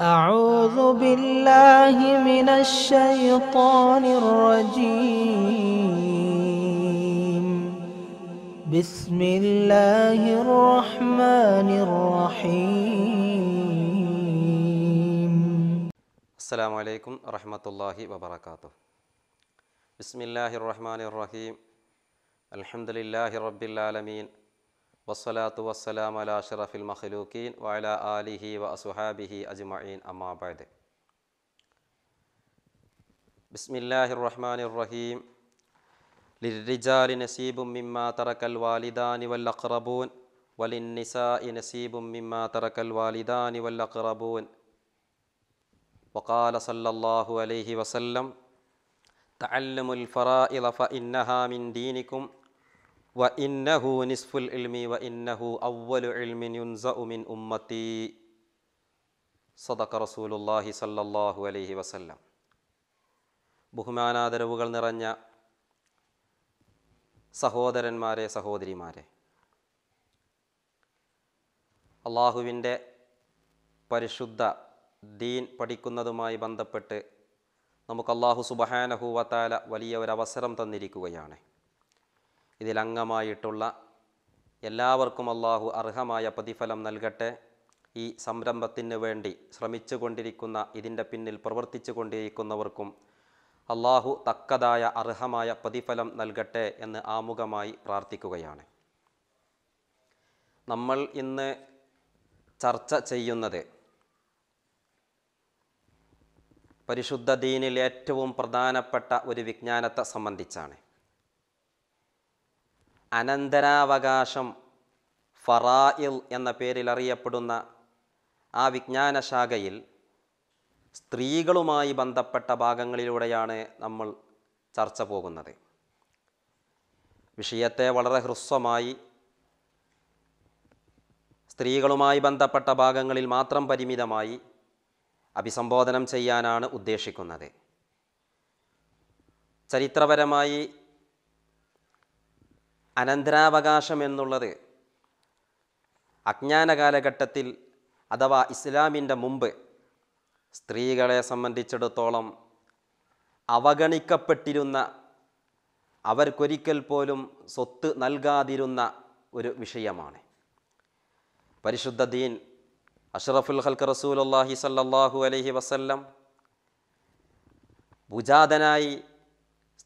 أعوذ بالله من الشيطان الرجيم بسم الله الرحمن الرحيم السلام عليكم ورحمة الله وبركاته بسم الله الرحمن الرحيم الحمد لله رب العالمين والسلام على അല المخلوقين وعلى آله وأصحابه أجمعين أما بعد بسم الله الرحمن الرحيم للرجال نصيب مما ترك الوالدان والأقربون وللنساء نصيب مما ترك الوالدان والأقربون وقال صلى الله عليه وسلم تعلموا الفرائض فإنها من دينكم വ ഇന്നഹു നിസ്ഫുൽ ഇൽമി വ ഇന്നഹു അവലു ഇൽമിൻ യുൻസഉമിൻ ഉമ്മത്തി സദക്ക റസൂലുല്ലാഹി സല്ലല്ലാഹു അലൈഹി വസല്ലം ബഹുമാനാദരവുകൾ നിറഞ്ഞ സഹോദരന്മാരെ സഹോദരിമാരെ അള്ളാഹുവിൻ്റെ പരിശുദ്ധ ദീൻ പഠിക്കുന്നതുമായി ബന്ധപ്പെട്ട് നമുക്ക് അള്ളാഹു സുബഹാനഹുവത്താല വലിയ ഒരു അവസരം തന്നിരിക്കുകയാണ് ഇതിലംഗമായിട്ടുള്ള എല്ലാവർക്കും അള്ളാഹു അർഹമായ പ്രതിഫലം നൽകട്ടെ ഈ സംരംഭത്തിന് വേണ്ടി ശ്രമിച്ചു കൊണ്ടിരിക്കുന്ന ഇതിൻ്റെ പിന്നിൽ പ്രവർത്തിച്ചു കൊണ്ടിരിക്കുന്നവർക്കും അള്ളാഹു തക്കതായ അർഹമായ പ്രതിഫലം നൽകട്ടെ എന്ന് ആമുഖമായി പ്രാർത്ഥിക്കുകയാണ് നമ്മൾ ഇന്ന് ചർച്ച ചെയ്യുന്നത് പരിശുദ്ധ ദീനിൽ ഏറ്റവും പ്രധാനപ്പെട്ട ഒരു വിജ്ഞാനത്തെ സംബന്ധിച്ചാണ് അനന്തരാവകാശം ഫറായിൽ എന്ന പേരിൽ അറിയപ്പെടുന്ന ആ വിജ്ഞാനശാഖയിൽ സ്ത്രീകളുമായി ബന്ധപ്പെട്ട ഭാഗങ്ങളിലൂടെയാണ് നമ്മൾ ചർച്ച പോകുന്നത് വിഷയത്തെ വളരെ ഹ്രസ്വമായി സ്ത്രീകളുമായി ബന്ധപ്പെട്ട ഭാഗങ്ങളിൽ മാത്രം പരിമിതമായി അഭിസംബോധനം ചെയ്യാനാണ് ഉദ്ദേശിക്കുന്നത് ചരിത്രപരമായി അനന്തരാവകാശം എന്നുള്ളത് അജ്ഞാന കാലഘട്ടത്തിൽ അഥവാ ഇസ്ലാമിൻ്റെ മുമ്പ് സ്ത്രീകളെ സംബന്ധിച്ചിടത്തോളം അവഗണിക്കപ്പെട്ടിരുന്ന അവർക്കൊരിക്കൽ പോലും സ്വത്ത് നൽകാതിരുന്ന ഒരു വിഷയമാണ് പരിശുദ്ധ ദീൻ അഷ്റഫുൽ ഹൽക്ക് അള്ളാഹി സല്ലാഹു അലഹി വസല്ലം ഭുജാതനായി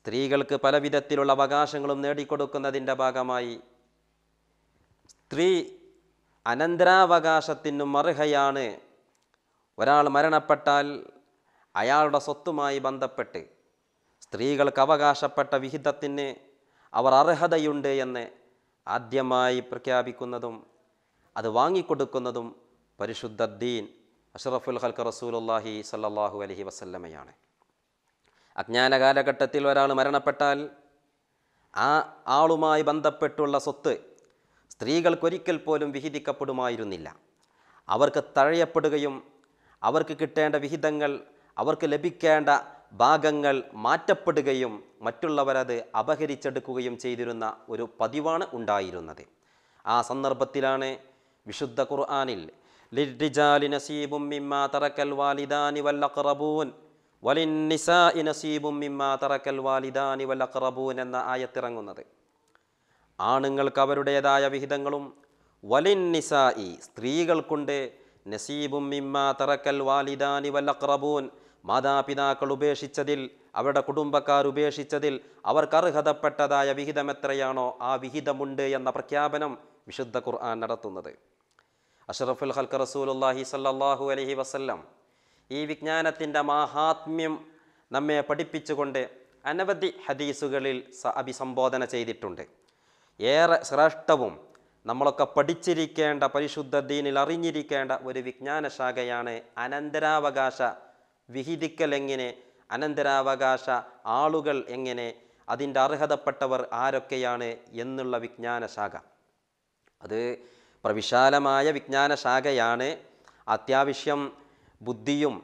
സ്ത്രീകൾക്ക് പലവിധത്തിലുള്ള അവകാശങ്ങളും നേടിക്കൊടുക്കുന്നതിൻ്റെ ഭാഗമായി സ്ത്രീ അനന്തരാവകാശത്തിനും അർഹയാണ് ഒരാൾ മരണപ്പെട്ടാൽ അയാളുടെ സ്വത്തുമായി ബന്ധപ്പെട്ട് സ്ത്രീകൾക്ക് അവകാശപ്പെട്ട വിഹിതത്തിന് അവർ അർഹതയുണ്ട് എന്ന് ആദ്യമായി പ്രഖ്യാപിക്കുന്നതും അത് വാങ്ങിക്കൊടുക്കുന്നതും പരിശുദ്ധ ദീൻ അഷറഫുൽ ഹൽക്ക് റസൂലുല്ലാഹി സല്ലാഹു അലഹി വസല്ലമയാണ് അജ്ഞാന കാലഘട്ടത്തിൽ ഒരാൾ മരണപ്പെട്ടാൽ ആ ആളുമായി ബന്ധപ്പെട്ടുള്ള സ്വത്ത് സ്ത്രീകൾക്കൊരിക്കൽ പോലും വിഹിതിക്കപ്പെടുമായിരുന്നില്ല അവർക്ക് തഴയപ്പെടുകയും അവർക്ക് കിട്ടേണ്ട വിഹിതങ്ങൾ അവർക്ക് ലഭിക്കേണ്ട ഭാഗങ്ങൾ മാറ്റപ്പെടുകയും മറ്റുള്ളവരത് അപഹരിച്ചെടുക്കുകയും ചെയ്തിരുന്ന ഒരു പതിവാണ് ഉണ്ടായിരുന്നത് ആ സന്ദർഭത്തിലാണ് വിശുദ്ധ ഖുർആാനിൽ ലിഡിജാലി നസീബും മിമ്മ തറക്കൽ വാലിദാനി വല്ലഖറബൂൻ വലിന്നിസാ നസീബും തറക്കൽ വാലിദാനി വൽ എന്ന ആയത്തിറങ്ങുന്നത് ആണുങ്ങൾക്ക് അവരുടേതായ വിഹിതങ്ങളും വലിന്നിസായി സ്ത്രീകൾക്കുണ്ട് നസീബും മിമ്മാ തറക്കൽ വാലിദാനി വൽ അക്രബൂൻ മാതാപിതാക്കൾ ഉപേക്ഷിച്ചതിൽ അവരുടെ കുടുംബക്കാർ ഉപേക്ഷിച്ചതിൽ അവർക്ക് അർഹതപ്പെട്ടതായ വിഹിതം എത്രയാണോ ആ വിഹിതമുണ്ട് എന്ന പ്രഖ്യാപനം വിശുദ്ധ ഖുർആൻ നടത്തുന്നത് അഷറഫുൽ ഹൽക്ക് റസൂലുല്ലാഹി സല്ലാഹു അലഹി വസ്ല്ലാം ഈ വിജ്ഞാനത്തിൻ്റെ മാഹാത്മ്യം നമ്മെ പഠിപ്പിച്ചുകൊണ്ട് അനവധി ഹദീസുകളിൽ അഭിസംബോധന ചെയ്തിട്ടുണ്ട് ഏറെ ശ്രേഷ്ഠവും നമ്മളൊക്കെ പഠിച്ചിരിക്കേണ്ട പരിശുദ്ധ ദീനിൽ അറിഞ്ഞിരിക്കേണ്ട ഒരു വിജ്ഞാനശാഖയാണ് അനന്തരാവകാശ വിഹിതിക്കൽ എങ്ങനെ അനന്തരാവകാശ ആളുകൾ എങ്ങനെ അതിൻ്റെ അർഹതപ്പെട്ടവർ ആരൊക്കെയാണ് എന്നുള്ള വിജ്ഞാനശാഖ അത് പ്രവിശാലമായ വിജ്ഞാനശാഖയാണ് അത്യാവശ്യം ബുദ്ധിയും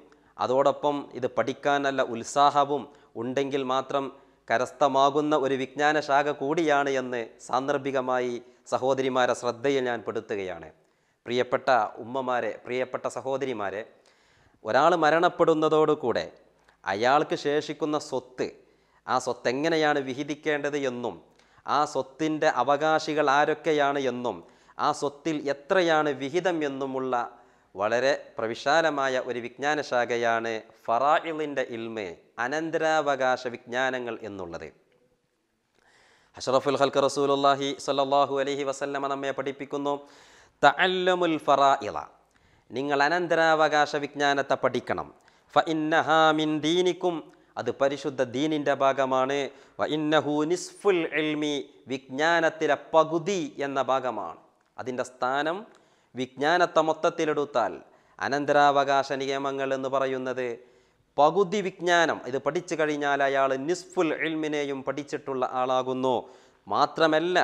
അതോടൊപ്പം ഇത് പഠിക്കാനല്ല ഉത്സാഹവും ഉണ്ടെങ്കിൽ മാത്രം കരസ്ഥമാകുന്ന ഒരു വിജ്ഞാനശാഖ കൂടിയാണ് എന്ന് സാന്ദർഭികമായി സഹോദരിമാരെ ശ്രദ്ധയിൽ ഞാൻ പെടുത്തുകയാണ് പ്രിയപ്പെട്ട ഉമ്മമാരെ പ്രിയപ്പെട്ട സഹോദരിമാരെ ഒരാൾ മരണപ്പെടുന്നതോടുകൂടെ അയാൾക്ക് ശേഷിക്കുന്ന സ്വത്ത് ആ സ്വത്ത് എങ്ങനെയാണ് വിഹിതിക്കേണ്ടത് എന്നും ആ സ്വത്തിൻ്റെ അവകാശികൾ ആരൊക്കെയാണ് എന്നും ആ സ്വത്തിൽ എത്രയാണ് വിഹിതം എന്നുമുള്ള വളരെ പ്രവിശാലമായ ഒരു വിജ്ഞാനശാഖയാണ് ഫറാഇലിൻ്റെ ഇൽമ അനന്തരാവകാശ വിജ്ഞാനങ്ങൾ എന്നുള്ളത് അഷറഫുൽ ഹൽക്ക് റസൂലുല്ലാഹി സല്ലാഹു അലഹി വസല്ലമ നമ്മെ പഠിപ്പിക്കുന്നു തഅല്ലമുൽ ഫറാഇല നിങ്ങൾ അനന്തരാവകാശ വിജ്ഞാനത്തെ പഠിക്കണം ഫ ഇന്നഹാമിൻ ദീനിക്കും അത് പരിശുദ്ധ ദീനിൻ്റെ ഭാഗമാണ് വ ഇന്നഹു നിസ്ഫുൽ എൽമി വിജ്ഞാനത്തിലെ പകുതി എന്ന ഭാഗമാണ് അതിൻ്റെ സ്ഥാനം വിജ്ഞാനത്തെ മൊത്തത്തിലെടുത്താൽ അനന്തരാവകാശ നിയമങ്ങൾ എന്ന് പറയുന്നത് പകുതി വിജ്ഞാനം ഇത് പഠിച്ചു കഴിഞ്ഞാൽ അയാൾ നിസ്ഫുൽ എൽമിനെയും പഠിച്ചിട്ടുള്ള ആളാകുന്നു മാത്രമല്ല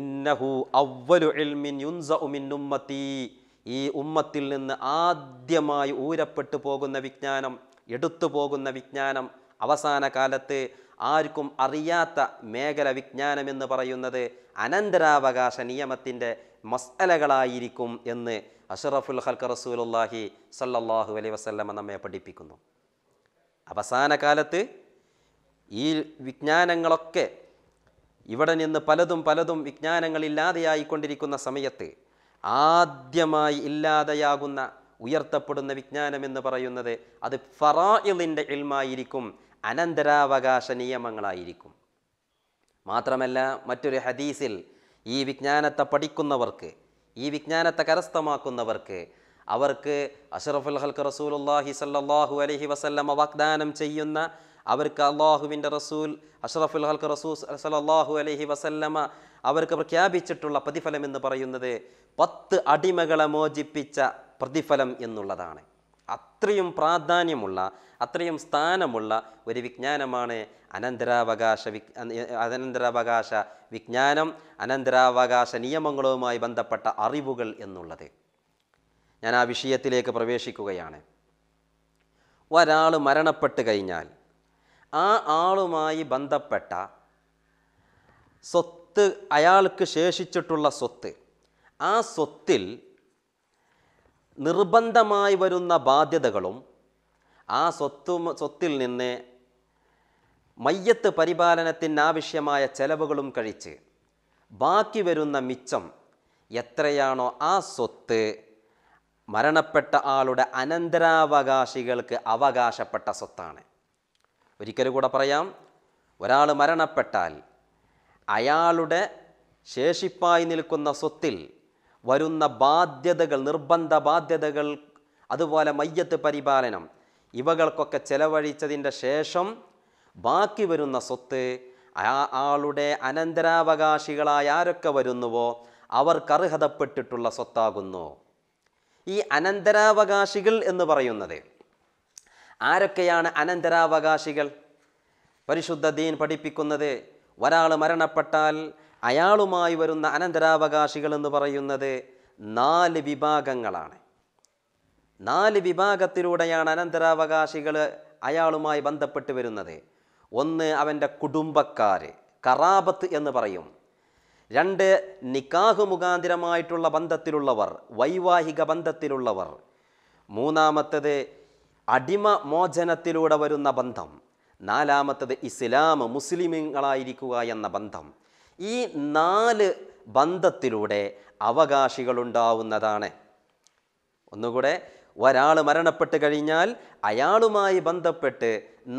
ഇന്നഹു അവ്വലു എൽമിൻ യുൻസ ഉമിൻ ഉമ്മത്തി ഈ ഉമ്മത്തിൽ നിന്ന് ആദ്യമായി ഊരപ്പെട്ടു പോകുന്ന വിജ്ഞാനം എടുത്തു പോകുന്ന വിജ്ഞാനം അവസാന കാലത്ത് ആർക്കും അറിയാത്ത മേഖല വിജ്ഞാനം എന്ന് പറയുന്നത് അനന്തരാവകാശ നിയമത്തിൻ്റെ മസ്അലകളായിരിക്കും എന്ന് അഷറഫുൽ ഹൽക്ക റസൂലുല്ലാഹി സല്ലാഹു അലൈ വസ്ല്ലമ നമ്മെ പഠിപ്പിക്കുന്നു അവസാന കാലത്ത് ഈ വിജ്ഞാനങ്ങളൊക്കെ ഇവിടെ നിന്ന് പലതും പലതും വിജ്ഞാനങ്ങളില്ലാതെയായിക്കൊണ്ടിരിക്കുന്ന സമയത്ത് ആദ്യമായി ഇല്ലാതെയാകുന്ന ഉയർത്തപ്പെടുന്ന വിജ്ഞാനം എന്ന് പറയുന്നത് അത് ഫറായിലിൻ്റെ ഇൽമായിരിക്കും അനന്തരാവകാശ നിയമങ്ങളായിരിക്കും മാത്രമല്ല മറ്റൊരു ഹദീസിൽ ഈ വിജ്ഞാനത്തെ പഠിക്കുന്നവർക്ക് ഈ വിജ്ഞാനത്തെ കരസ്ഥമാക്കുന്നവർക്ക് അവർക്ക് അഷറഫുൽ ഹൽക്ക് റസൂലുല്ലാഹി സല്ലാഹു അലഹി വസല്ലമ വാഗ്ദാനം ചെയ്യുന്ന അവർക്ക് അള്ളാഹുവിൻ്റെ റസൂൽ അഷറഫുൽ ഹൽക്ക് റസൂൽ സലാഹു അലഹി വസല്ലമ അവർക്ക് പ്രഖ്യാപിച്ചിട്ടുള്ള പ്രതിഫലം എന്ന് പറയുന്നത് പത്ത് അടിമകളെ മോചിപ്പിച്ച പ്രതിഫലം എന്നുള്ളതാണ് അത്രയും പ്രാധാന്യമുള്ള അത്രയും സ്ഥാനമുള്ള ഒരു വിജ്ഞാനമാണ് അനന്തരാവകാശ വി അനന്തരാവകാശ വിജ്ഞാനം അനന്തരാവകാശ നിയമങ്ങളുമായി ബന്ധപ്പെട്ട അറിവുകൾ എന്നുള്ളത് ഞാൻ ആ വിഷയത്തിലേക്ക് പ്രവേശിക്കുകയാണ് ഒരാൾ മരണപ്പെട്ട് കഴിഞ്ഞാൽ ആ ആളുമായി ബന്ധപ്പെട്ട സ്വത്ത് അയാൾക്ക് ശേഷിച്ചിട്ടുള്ള സ്വത്ത് ആ സ്വത്തിൽ നിർബന്ധമായി വരുന്ന ബാധ്യതകളും ആ സ്വത്തു സ്വത്തിൽ നിന്ന് മയ്യത്ത് പരിപാലനത്തിനാവശ്യമായ ചെലവുകളും കഴിച്ച് ബാക്കി വരുന്ന മിച്ചം എത്രയാണോ ആ സ്വത്ത് മരണപ്പെട്ട ആളുടെ അനന്തരാവകാശികൾക്ക് അവകാശപ്പെട്ട സ്വത്താണ് ഒരിക്കലും കൂടെ പറയാം ഒരാൾ മരണപ്പെട്ടാൽ അയാളുടെ ശേഷിപ്പായി നിൽക്കുന്ന സ്വത്തിൽ വരുന്ന ബാധ്യതകൾ നിർബന്ധ ബാധ്യതകൾ അതുപോലെ മയ്യത്ത് പരിപാലനം ഇവകൾക്കൊക്കെ ചെലവഴിച്ചതിൻ്റെ ശേഷം ബാക്കി വരുന്ന സ്വത്ത് ആ ആളുടെ അനന്തരാവകാശികളായ ആരൊക്കെ വരുന്നുവോ അവർക്ക് അർഹതപ്പെട്ടിട്ടുള്ള സ്വത്താകുന്നു ഈ അനന്തരാവകാശികൾ എന്ന് പറയുന്നത് ആരൊക്കെയാണ് അനന്തരാവകാശികൾ പരിശുദ്ധ ദീൻ പഠിപ്പിക്കുന്നത് ഒരാൾ മരണപ്പെട്ടാൽ അയാളുമായി വരുന്ന അനന്തരാവകാശികൾ എന്ന് പറയുന്നത് നാല് വിഭാഗങ്ങളാണ് നാല് വിഭാഗത്തിലൂടെയാണ് അനന്തരാവകാശികൾ അയാളുമായി ബന്ധപ്പെട്ട് വരുന്നത് ഒന്ന് അവൻ്റെ കുടുംബക്കാർ കറാബത്ത് എന്ന് പറയും രണ്ട് നിക്കാഹ് മുഖാന്തിരമായിട്ടുള്ള ബന്ധത്തിലുള്ളവർ വൈവാഹിക ബന്ധത്തിലുള്ളവർ മൂന്നാമത്തത് അടിമ മോചനത്തിലൂടെ വരുന്ന ബന്ധം നാലാമത്തത് ഇസ്ലാം മുസ്ലിമുകളായിരിക്കുക എന്ന ബന്ധം ഈ നാല് ബന്ധത്തിലൂടെ അവകാശികളുണ്ടാവുന്നതാണ് ഒന്നുകൂടെ ഒരാൾ മരണപ്പെട്ട് കഴിഞ്ഞാൽ അയാളുമായി ബന്ധപ്പെട്ട്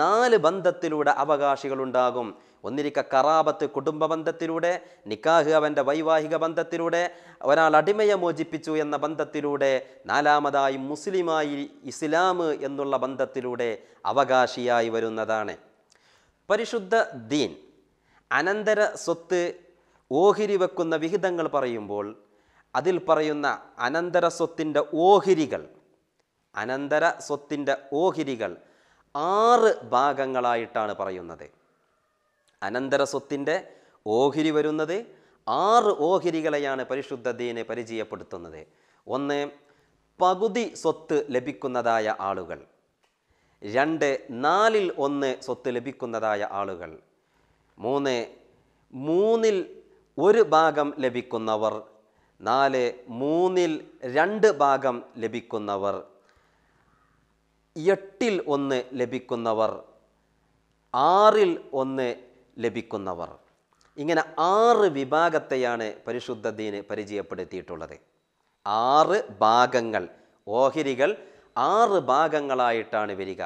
നാല് ബന്ധത്തിലൂടെ അവകാശികളുണ്ടാകും ഒന്നിരിക്ക കറാബത്ത് കുടുംബ ബന്ധത്തിലൂടെ നിക്കാഹ് അവൻ്റെ വൈവാഹിക ബന്ധത്തിലൂടെ ഒരാൾ അടിമയെ മോചിപ്പിച്ചു എന്ന ബന്ധത്തിലൂടെ നാലാമതായി മുസ്ലിമായി ഇസ്ലാം എന്നുള്ള ബന്ധത്തിലൂടെ അവകാശിയായി വരുന്നതാണ് പരിശുദ്ധ ദീൻ അനന്തര സ്വത്ത് ഓഹരി വെക്കുന്ന വിഹിതങ്ങൾ പറയുമ്പോൾ അതിൽ പറയുന്ന അനന്തര സ്വത്തിൻ്റെ ഓഹരികൾ അനന്തര സ്വത്തിൻ്റെ ഓഹരികൾ ആറ് ഭാഗങ്ങളായിട്ടാണ് പറയുന്നത് അനന്തര സ്വത്തിൻ്റെ ഓഹരി വരുന്നത് ആറ് ഓഹരികളെയാണ് പരിശുദ്ധ ദീനെ പരിചയപ്പെടുത്തുന്നത് ഒന്ന് പകുതി സ്വത്ത് ലഭിക്കുന്നതായ ആളുകൾ രണ്ട് നാലിൽ ഒന്ന് സ്വത്ത് ലഭിക്കുന്നതായ ആളുകൾ മൂന്ന് മൂന്നിൽ ഒരു ഭാഗം ലഭിക്കുന്നവർ നാല് മൂന്നിൽ രണ്ട് ഭാഗം ലഭിക്കുന്നവർ എട്ടിൽ ഒന്ന് ലഭിക്കുന്നവർ ആറിൽ ഒന്ന് ലഭിക്കുന്നവർ ഇങ്ങനെ ആറ് വിഭാഗത്തെയാണ് പരിശുദ്ധ ദീന് പരിചയപ്പെടുത്തിയിട്ടുള്ളത് ആറ് ഭാഗങ്ങൾ ഓഹരികൾ ആറ് ഭാഗങ്ങളായിട്ടാണ് വരിക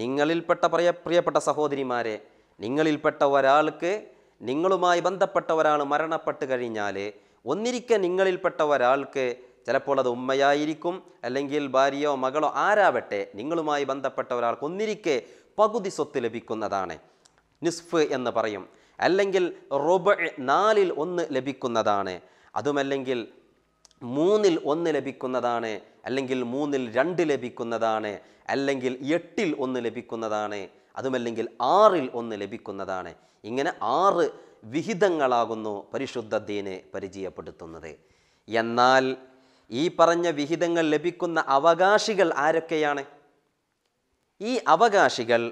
നിങ്ങളിൽപ്പെട്ട പ്രിയ പ്രിയപ്പെട്ട സഹോദരിമാരെ നിങ്ങളിൽപ്പെട്ട ഒരാൾക്ക് നിങ്ങളുമായി ബന്ധപ്പെട്ട ഒരാൾ മരണപ്പെട്ട് കഴിഞ്ഞാൽ ഒന്നിരിക്കെ നിങ്ങളിൽപ്പെട്ട ഒരാൾക്ക് ചിലപ്പോൾ അത് ഉമ്മയായിരിക്കും അല്ലെങ്കിൽ ഭാര്യയോ മകളോ ആരാവട്ടെ നിങ്ങളുമായി ബന്ധപ്പെട്ട ഒരാൾക്ക് ഒന്നിരിക്കെ പകുതി സ്വത്ത് ലഭിക്കുന്നതാണ് നിസ്ഫ് എന്ന് പറയും അല്ലെങ്കിൽ റൊബ നാലിൽ ഒന്ന് ലഭിക്കുന്നതാണ് അതുമല്ലെങ്കിൽ മൂന്നിൽ ഒന്ന് ലഭിക്കുന്നതാണ് അല്ലെങ്കിൽ മൂന്നിൽ രണ്ട് ലഭിക്കുന്നതാണ് അല്ലെങ്കിൽ എട്ടിൽ ഒന്ന് ലഭിക്കുന്നതാണ് അതുമല്ലെങ്കിൽ ആറിൽ ഒന്ന് ലഭിക്കുന്നതാണ് ഇങ്ങനെ ആറ് വിഹിതങ്ങളാകുന്നു പരിശുദ്ധ ദീനെ പരിചയപ്പെടുത്തുന്നത് എന്നാൽ ഈ പറഞ്ഞ വിഹിതങ്ങൾ ലഭിക്കുന്ന അവകാശികൾ ആരൊക്കെയാണ് ഈ അവകാശികൾ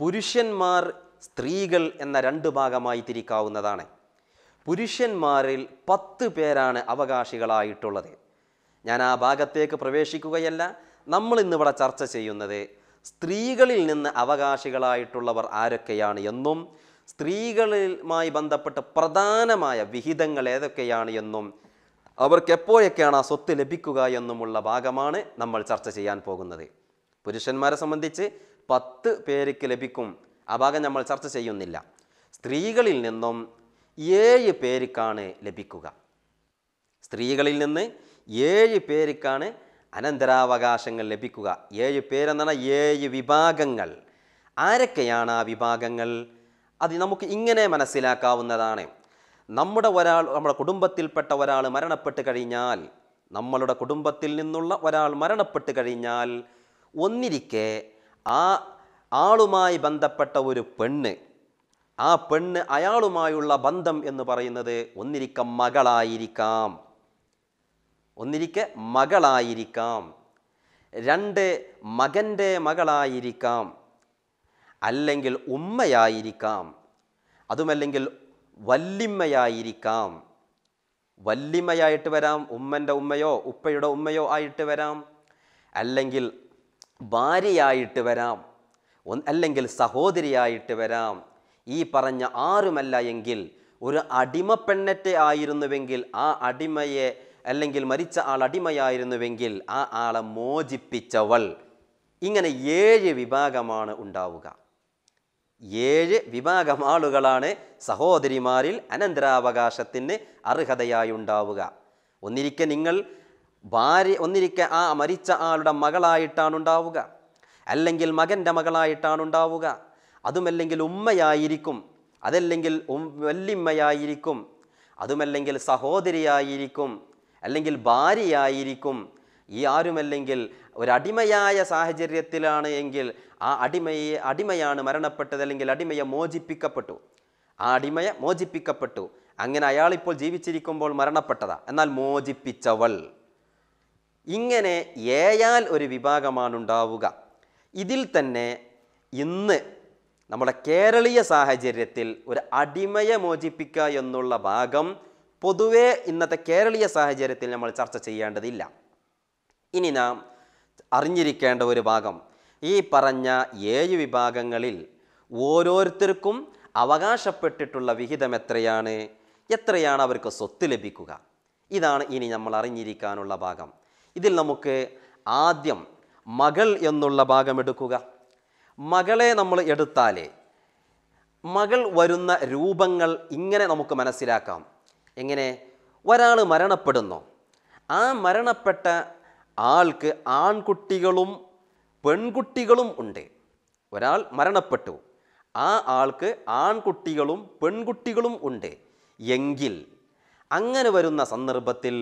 പുരുഷന്മാർ സ്ത്രീകൾ എന്ന രണ്ട് ഭാഗമായി തിരിക്കാവുന്നതാണ് പുരുഷന്മാരിൽ പത്ത് പേരാണ് അവകാശികളായിട്ടുള്ളത് ഞാൻ ആ ഭാഗത്തേക്ക് പ്രവേശിക്കുകയല്ല നമ്മൾ ഇന്നിവിടെ ചർച്ച ചെയ്യുന്നത് സ്ത്രീകളിൽ നിന്ന് അവകാശികളായിട്ടുള്ളവർ ആരൊക്കെയാണ് എന്നും സ്ത്രീകളുമായി ബന്ധപ്പെട്ട പ്രധാനമായ വിഹിതങ്ങൾ ഏതൊക്കെയാണ് എന്നും അവർക്ക് എപ്പോഴൊക്കെയാണ് ആ സ്വത്ത് ലഭിക്കുക എന്നുമുള്ള ഭാഗമാണ് നമ്മൾ ചർച്ച ചെയ്യാൻ പോകുന്നത് പുരുഷന്മാരെ സംബന്ധിച്ച് പത്ത് പേർക്ക് ലഭിക്കും ആ ഭാഗം നമ്മൾ ചർച്ച ചെയ്യുന്നില്ല സ്ത്രീകളിൽ നിന്നും ഏഴ് പേർക്കാണ് ലഭിക്കുക സ്ത്രീകളിൽ നിന്ന് ഏഴ് പേർക്കാണ് അനന്തരാവകാശങ്ങൾ ലഭിക്കുക ഏഴ് പേരെന്നാണ് ഏഴ് വിഭാഗങ്ങൾ ആരൊക്കെയാണ് ആ വിഭാഗങ്ങൾ അത് നമുക്ക് ഇങ്ങനെ മനസ്സിലാക്കാവുന്നതാണ് നമ്മുടെ ഒരാൾ നമ്മുടെ കുടുംബത്തിൽപ്പെട്ട ഒരാൾ മരണപ്പെട്ട് കഴിഞ്ഞാൽ നമ്മളുടെ കുടുംബത്തിൽ നിന്നുള്ള ഒരാൾ മരണപ്പെട്ട് കഴിഞ്ഞാൽ ഒന്നിരിക്കെ ആ ആളുമായി ബന്ധപ്പെട്ട ഒരു പെണ്ണ് ആ പെണ്ണ് അയാളുമായുള്ള ബന്ധം എന്ന് പറയുന്നത് ഒന്നിരിക്കം മകളായിരിക്കാം ഒന്നിരിക്കെ മകളായിരിക്കാം രണ്ട് മകൻ്റെ മകളായിരിക്കാം അല്ലെങ്കിൽ ഉമ്മയായിരിക്കാം അതുമല്ലെങ്കിൽ വല്ലിമ്മയായിരിക്കാം വല്ലിമ്മയായിട്ട് വരാം ഉമ്മൻ്റെ ഉമ്മയോ ഉപ്പയുടെ ഉമ്മയോ ആയിട്ട് വരാം അല്ലെങ്കിൽ ഭാര്യയായിട്ട് വരാം അല്ലെങ്കിൽ സഹോദരിയായിട്ട് വരാം ഈ പറഞ്ഞ ആരുമല്ല എങ്കിൽ ഒരു പെണ്ണറ്റ ആയിരുന്നുവെങ്കിൽ ആ അടിമയെ അല്ലെങ്കിൽ മരിച്ച ആൾ അടിമയായിരുന്നുവെങ്കിൽ ആ ആളെ മോചിപ്പിച്ചവൾ ഇങ്ങനെ ഏഴ് വിഭാഗമാണ് ഉണ്ടാവുക ഏഴ് വിഭാഗം ആളുകളാണ് സഹോദരിമാരിൽ അനന്തരാവകാശത്തിന് അർഹതയായി ഉണ്ടാവുക ഒന്നിരിക്കെ നിങ്ങൾ ഭാര്യ ഒന്നിരിക്കെ ആ മരിച്ച ആളുടെ മകളായിട്ടാണ് ഉണ്ടാവുക അല്ലെങ്കിൽ മകൻ്റെ മകളായിട്ടാണ് ഉണ്ടാവുക അതുമല്ലെങ്കിൽ ഉമ്മയായിരിക്കും അതല്ലെങ്കിൽ വല്ലിമ്മയായിരിക്കും അതുമല്ലെങ്കിൽ സഹോദരിയായിരിക്കും അല്ലെങ്കിൽ ഭാര്യയായിരിക്കും ഈ ആരുമല്ലെങ്കിൽ ഒരടിമയായ സാഹചര്യത്തിലാണ് എങ്കിൽ ആ അടിമയെ അടിമയാണ് മരണപ്പെട്ടത് അല്ലെങ്കിൽ അടിമയെ മോചിപ്പിക്കപ്പെട്ടു ആ അടിമയെ മോചിപ്പിക്കപ്പെട്ടു അങ്ങനെ അയാളിപ്പോൾ ജീവിച്ചിരിക്കുമ്പോൾ മരണപ്പെട്ടതാ എന്നാൽ മോചിപ്പിച്ചവൾ ഇങ്ങനെ ഏയാൽ ഒരു വിഭാഗമാണ് ഉണ്ടാവുക ഇതിൽ തന്നെ ഇന്ന് നമ്മുടെ കേരളീയ സാഹചര്യത്തിൽ ഒരു അടിമയെ മോചിപ്പിക്കുക എന്നുള്ള ഭാഗം പൊതുവേ ഇന്നത്തെ കേരളീയ സാഹചര്യത്തിൽ നമ്മൾ ചർച്ച ചെയ്യേണ്ടതില്ല ഇനി നാം അറിഞ്ഞിരിക്കേണ്ട ഒരു ഭാഗം ഈ പറഞ്ഞ ഏഴ് വിഭാഗങ്ങളിൽ ഓരോരുത്തർക്കും അവകാശപ്പെട്ടിട്ടുള്ള വിഹിതം എത്രയാണ് എത്രയാണ് അവർക്ക് സ്വത്ത് ലഭിക്കുക ഇതാണ് ഇനി നമ്മൾ അറിഞ്ഞിരിക്കാനുള്ള ഭാഗം ഇതിൽ നമുക്ക് ആദ്യം മകൾ എന്നുള്ള ഭാഗം എടുക്കുക മകളെ നമ്മൾ എടുത്താൽ മകൾ വരുന്ന രൂപങ്ങൾ ഇങ്ങനെ നമുക്ക് മനസ്സിലാക്കാം എങ്ങനെ ഒരാൾ മരണപ്പെടുന്നു ആ മരണപ്പെട്ട ആൾക്ക് ആൺകുട്ടികളും പെൺകുട്ടികളും ഉണ്ട് ഒരാൾ മരണപ്പെട്ടു ആ ആൾക്ക് ആൺകുട്ടികളും പെൺകുട്ടികളും ഉണ്ട് എങ്കിൽ അങ്ങനെ വരുന്ന സന്ദർഭത്തിൽ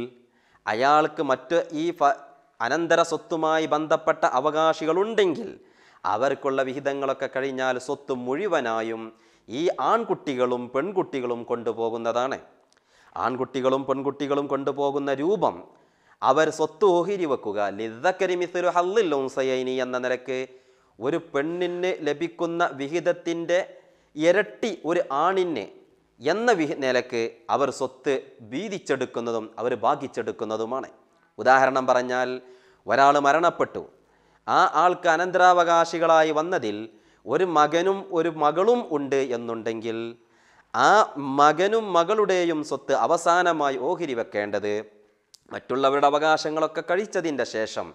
അയാൾക്ക് മറ്റ് ഈ അനന്തര സ്വത്തുമായി ബന്ധപ്പെട്ട അവകാശികളുണ്ടെങ്കിൽ അവർക്കുള്ള വിഹിതങ്ങളൊക്കെ കഴിഞ്ഞാൽ സ്വത്ത് മുഴുവനായും ഈ ആൺകുട്ടികളും പെൺകുട്ടികളും കൊണ്ടുപോകുന്നതാണ് ആൺകുട്ടികളും പെൺകുട്ടികളും കൊണ്ടുപോകുന്ന രൂപം അവർ സ്വത്ത് ഓഹിരി വെക്കുക ലിതക്കരിമിസൊരു ഹല്ലിൽ ഉൻസയൈനി എന്ന നിലക്ക് ഒരു പെണ്ണിന് ലഭിക്കുന്ന വിഹിതത്തിൻ്റെ ഇരട്ടി ഒരു ആണിന് എന്ന വിഹ നിലക്ക് അവർ സ്വത്ത് വീതിച്ചെടുക്കുന്നതും അവർ ഭാഗിച്ചെടുക്കുന്നതുമാണ് ഉദാഹരണം പറഞ്ഞാൽ ഒരാൾ മരണപ്പെട്ടു ആ ആൾക്ക് അനന്തരാവകാശികളായി വന്നതിൽ ഒരു മകനും ഒരു മകളും ഉണ്ട് എന്നുണ്ടെങ്കിൽ ആ മകനും മകളുടെയും സ്വത്ത് അവസാനമായി ഓഹരി വെക്കേണ്ടത് മറ്റുള്ളവരുടെ അവകാശങ്ങളൊക്കെ കഴിച്ചതിൻ്റെ ശേഷം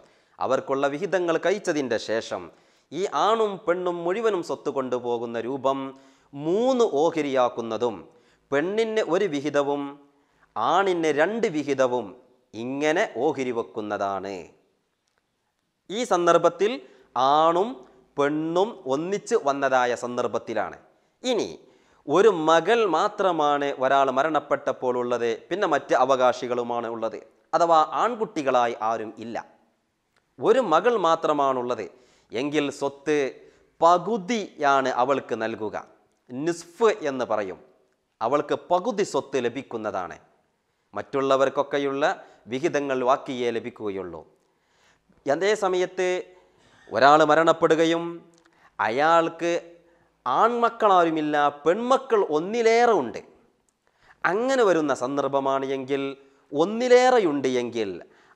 അവർക്കുള്ള വിഹിതങ്ങൾ കഴിച്ചതിൻ്റെ ശേഷം ഈ ആണും പെണ്ണും മുഴുവനും സ്വത്ത് കൊണ്ടുപോകുന്ന രൂപം മൂന്ന് ഓഹരിയാക്കുന്നതും പെണ്ണിന് ഒരു വിഹിതവും ആണിന് രണ്ട് വിഹിതവും ഇങ്ങനെ ഓഹരി വെക്കുന്നതാണ് ഈ സന്ദർഭത്തിൽ ആണും പെണ്ണും ഒന്നിച്ച് വന്നതായ സന്ദർഭത്തിലാണ് ഇനി ഒരു മകൾ മാത്രമാണ് ഒരാൾ മരണപ്പെട്ടപ്പോൾ ഉള്ളത് പിന്നെ മറ്റ് അവകാശികളുമാണ് ഉള്ളത് അഥവാ ആൺകുട്ടികളായി ആരും ഇല്ല ഒരു മകൾ മാത്രമാണുള്ളത് എങ്കിൽ സ്വത്ത് പകുതിയാണ് അവൾക്ക് നൽകുക നിസ്ഫ് എന്ന് പറയും അവൾക്ക് പകുതി സ്വത്ത് ലഭിക്കുന്നതാണ് മറ്റുള്ളവർക്കൊക്കെയുള്ള വിഹിതങ്ങൾ വാക്കിയേ ലഭിക്കുകയുള്ളൂ അതേ സമയത്ത് ഒരാൾ മരണപ്പെടുകയും അയാൾക്ക് ആൺമക്കളാരുമില്ല പെൺമക്കൾ ഒന്നിലേറെ ഉണ്ട് അങ്ങനെ വരുന്ന സന്ദർഭമാണ് എങ്കിൽ ഒന്നിലേറെയുണ്ട് എങ്കിൽ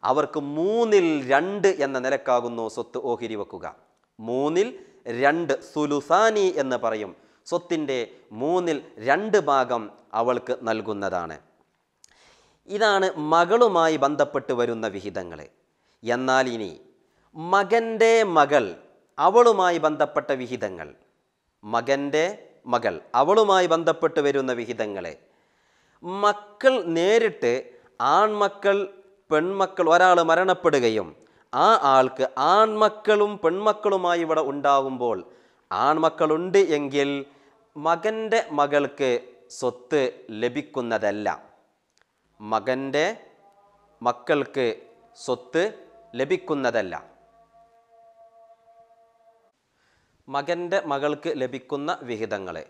അവർക്ക് മൂന്നിൽ രണ്ട് എന്ന നിലക്കാകുന്നു സ്വത്ത് ഓഹരി വെക്കുക മൂന്നിൽ രണ്ട് സുലുസാനി എന്ന് പറയും സ്വത്തിൻ്റെ മൂന്നിൽ രണ്ട് ഭാഗം അവൾക്ക് നൽകുന്നതാണ് ഇതാണ് മകളുമായി ബന്ധപ്പെട്ട് വരുന്ന വിഹിതങ്ങൾ എന്നാൽ ഇനി മകൻ്റെ മകൾ അവളുമായി ബന്ധപ്പെട്ട വിഹിതങ്ങൾ മകൻ്റെ മകൾ അവളുമായി ബന്ധപ്പെട്ട് വരുന്ന വിഹിതങ്ങളെ മക്കൾ നേരിട്ട് ആൺമക്കൾ പെൺമക്കൾ ഒരാൾ മരണപ്പെടുകയും ആ ആൾക്ക് ആൺമക്കളും പെൺമക്കളുമായി ഇവിടെ ഉണ്ടാകുമ്പോൾ ആൺമക്കളുണ്ട് എങ്കിൽ മകൻ്റെ മകൾക്ക് സ്വത്ത് ലഭിക്കുന്നതല്ല മകൻ്റെ മക്കൾക്ക് സ്വത്ത് ലഭിക്കുന്നതല്ല മകൻ്റെ മകൾക്ക് ലഭിക്കുന്ന വിഹിതങ്ങളെ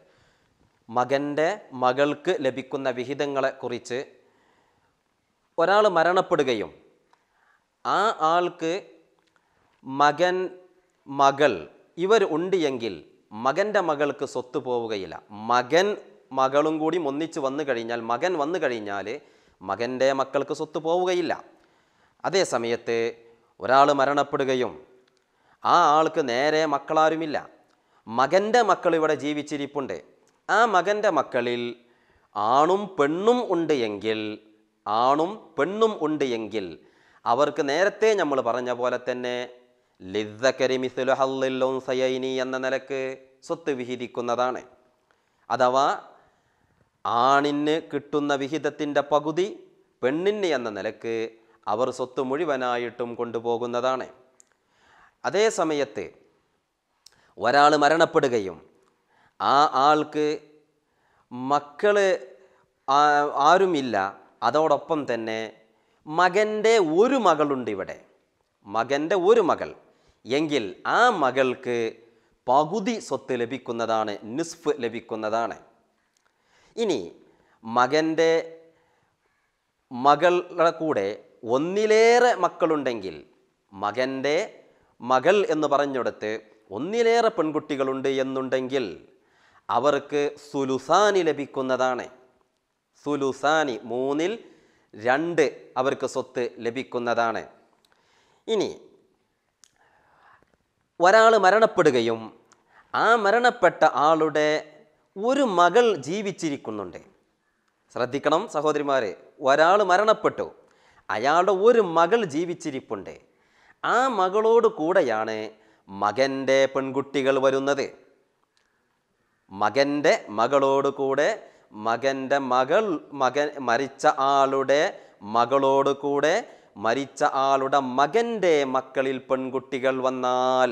മകൻ്റെ മകൾക്ക് ലഭിക്കുന്ന വിഹിതങ്ങളെ കുറിച്ച് ഒരാൾ മരണപ്പെടുകയും ആ ആൾക്ക് മകൻ മകൾ ഇവർ ഉണ്ട് എങ്കിൽ മകൻ്റെ മകൾക്ക് സ്വത്ത് പോവുകയില്ല മകൻ മകളും കൂടി ഒന്നിച്ച് വന്നു കഴിഞ്ഞാൽ മകൻ വന്നു കഴിഞ്ഞാൽ മകൻ്റെ മക്കൾക്ക് സ്വത്ത് പോവുകയില്ല അതേ ഒരാൾ മരണപ്പെടുകയും ആ ആൾക്ക് നേരെ മക്കളാരുമില്ല മകൻ്റെ മക്കൾ ഇവിടെ ജീവിച്ചിരിപ്പുണ്ട് ആ മകൻ്റെ മക്കളിൽ ആണും പെണ്ണും ഉണ്ട് എങ്കിൽ ആണും പെണ്ണും ഉണ്ട് എങ്കിൽ അവർക്ക് നേരത്തെ നമ്മൾ പറഞ്ഞ പോലെ തന്നെ ലിദ്ദക്കരിമിസുലഹല്ലും സയൈനി എന്ന നിലക്ക് സ്വത്ത് വിഹിതിക്കുന്നതാണ് അഥവാ ആണിന് കിട്ടുന്ന വിഹിതത്തിൻ്റെ പകുതി പെണ്ണിന് എന്ന നിലക്ക് അവർ സ്വത്ത് മുഴുവനായിട്ടും കൊണ്ടുപോകുന്നതാണ് അതേ സമയത്ത് ഒരാൾ മരണപ്പെടുകയും ആ ആൾക്ക് മക്കൾ ആരുമില്ല അതോടൊപ്പം തന്നെ മകൻ്റെ ഒരു മകളുണ്ട് ഇവിടെ മകൻ്റെ ഒരു മകൾ എങ്കിൽ ആ മകൾക്ക് പകുതി സ്വത്ത് ലഭിക്കുന്നതാണ് നിസ്ഫ് ലഭിക്കുന്നതാണ് ഇനി മകൻ്റെ മകളുടെ കൂടെ ഒന്നിലേറെ മക്കളുണ്ടെങ്കിൽ മകൻ്റെ മകൾ എന്ന് പറഞ്ഞിടത്ത് ഒന്നിലേറെ പെൺകുട്ടികളുണ്ട് എന്നുണ്ടെങ്കിൽ അവർക്ക് സുലുസാനി ലഭിക്കുന്നതാണ് സുലുസാനി മൂന്നിൽ രണ്ട് അവർക്ക് സ്വത്ത് ലഭിക്കുന്നതാണ് ഇനി ഒരാൾ മരണപ്പെടുകയും ആ മരണപ്പെട്ട ആളുടെ ഒരു മകൾ ജീവിച്ചിരിക്കുന്നുണ്ട് ശ്രദ്ധിക്കണം സഹോദരിമാരെ ഒരാൾ മരണപ്പെട്ടു അയാളുടെ ഒരു മകൾ ജീവിച്ചിരിപ്പുണ്ട് ആ മകളോട് കൂടെയാണ് മകൻ്റെ പെൺകുട്ടികൾ വരുന്നത് മകൻ്റെ മകളോട് കൂടെ മകൻ്റെ മകൾ മകൻ മരിച്ച ആളുടെ മകളോട് കൂടെ മരിച്ച ആളുടെ മകൻ്റെ മക്കളിൽ പെൺകുട്ടികൾ വന്നാൽ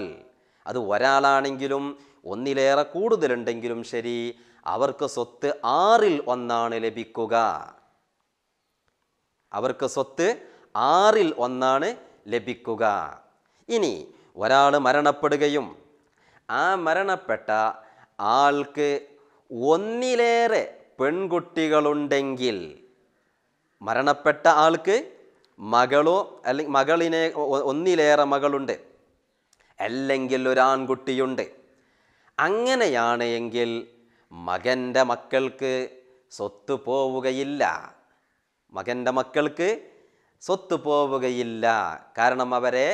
അത് ഒരാളാണെങ്കിലും ഒന്നിലേറെ കൂടുതലുണ്ടെങ്കിലും ശരി അവർക്ക് സ്വത്ത് ആറിൽ ഒന്നാണ് ലഭിക്കുക അവർക്ക് സ്വത്ത് ആറിൽ ഒന്നാണ് ലഭിക്കുക ഇനി ഒരാൾ മരണപ്പെടുകയും ആ മരണപ്പെട്ട ആൾക്ക് ഒന്നിലേറെ പെൺകുട്ടികളുണ്ടെങ്കിൽ മരണപ്പെട്ട ആൾക്ക് മകളോ അല്ലെങ്കിൽ മകളിനെ ഒന്നിലേറെ മകളുണ്ട് അല്ലെങ്കിൽ ഒരാൺകുട്ടിയുണ്ട് അങ്ങനെയാണ് എങ്കിൽ മകൻ്റെ മക്കൾക്ക് സ്വത്ത് പോവുകയില്ല മകൻ്റെ മക്കൾക്ക് സ്വത്ത് പോവുകയില്ല കാരണം അവരെ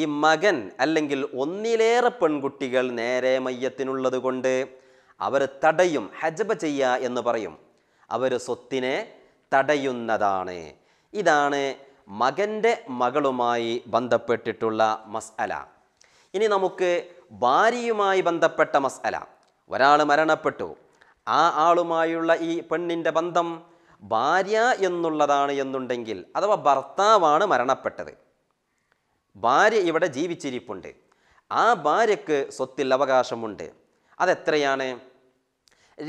ഈ മകൻ അല്ലെങ്കിൽ ഒന്നിലേറെ പെൺകുട്ടികൾ നേരെ മയ്യത്തിനുള്ളത് കൊണ്ട് അവർ തടയും ഹജബ ചെയ്യ എന്ന് പറയും അവർ സ്വത്തിനെ തടയുന്നതാണ് ഇതാണ് മകൻ്റെ മകളുമായി ബന്ധപ്പെട്ടിട്ടുള്ള മസ്അല ഇനി നമുക്ക് ഭാര്യയുമായി ബന്ധപ്പെട്ട മസ്അല ഒരാൾ മരണപ്പെട്ടു ആ ആളുമായുള്ള ഈ പെണ്ണിൻ്റെ ബന്ധം ഭാര്യ എന്നുള്ളതാണ് എന്നുണ്ടെങ്കിൽ അഥവാ ഭർത്താവാണ് മരണപ്പെട്ടത് ഭാര്യ ഇവിടെ ജീവിച്ചിരിപ്പുണ്ട് ആ ഭാര്യക്ക് സ്വത്തിൽ അവകാശമുണ്ട് അതെത്രയാണ്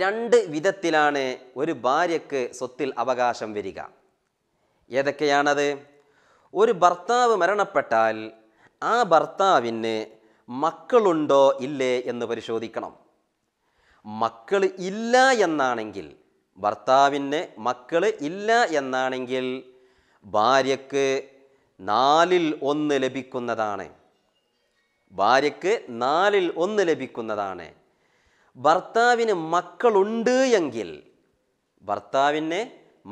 രണ്ട് വിധത്തിലാണ് ഒരു ഭാര്യക്ക് സ്വത്തിൽ അവകാശം വരിക ഏതൊക്കെയാണത് ഒരു ഭർത്താവ് മരണപ്പെട്ടാൽ ആ ഭർത്താവിന് മക്കളുണ്ടോ ഇല്ലേ എന്ന് പരിശോധിക്കണം മക്കൾ ഇല്ല എന്നാണെങ്കിൽ ഭർത്താവിന് മക്കൾ ഇല്ല എന്നാണെങ്കിൽ ഭാര്യക്ക് നാലിൽ ഒന്ന് ലഭിക്കുന്നതാണ് ഭാര്യക്ക് നാലിൽ ഒന്ന് ലഭിക്കുന്നതാണ് ഭർത്താവിന് മക്കളുണ്ട് എങ്കിൽ ഭർത്താവിന്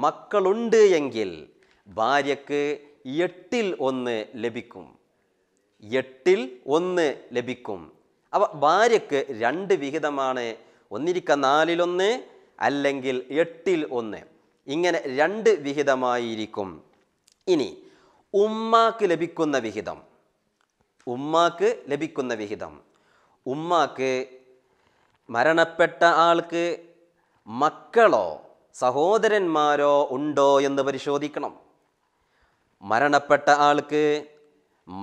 മക്കളുണ്ട് എങ്കിൽ ഭാര്യക്ക് എട്ടിൽ ഒന്ന് ലഭിക്കും എട്ടിൽ ഒന്ന് ലഭിക്കും അപ്പം ഭാര്യക്ക് രണ്ട് വിഹിതമാണ് ഒന്നിരിക്ക നാലിലൊന്ന് അല്ലെങ്കിൽ എട്ടിൽ ഒന്ന് ഇങ്ങനെ രണ്ട് വിഹിതമായിരിക്കും ഇനി ഉമ്മാക്ക് ലഭിക്കുന്ന വിഹിതം ഉമ്മാക്ക് ലഭിക്കുന്ന വിഹിതം ഉമ്മാക്ക് മരണപ്പെട്ട ആൾക്ക് മക്കളോ സഹോദരന്മാരോ ഉണ്ടോ എന്ന് പരിശോധിക്കണം മരണപ്പെട്ട ആൾക്ക്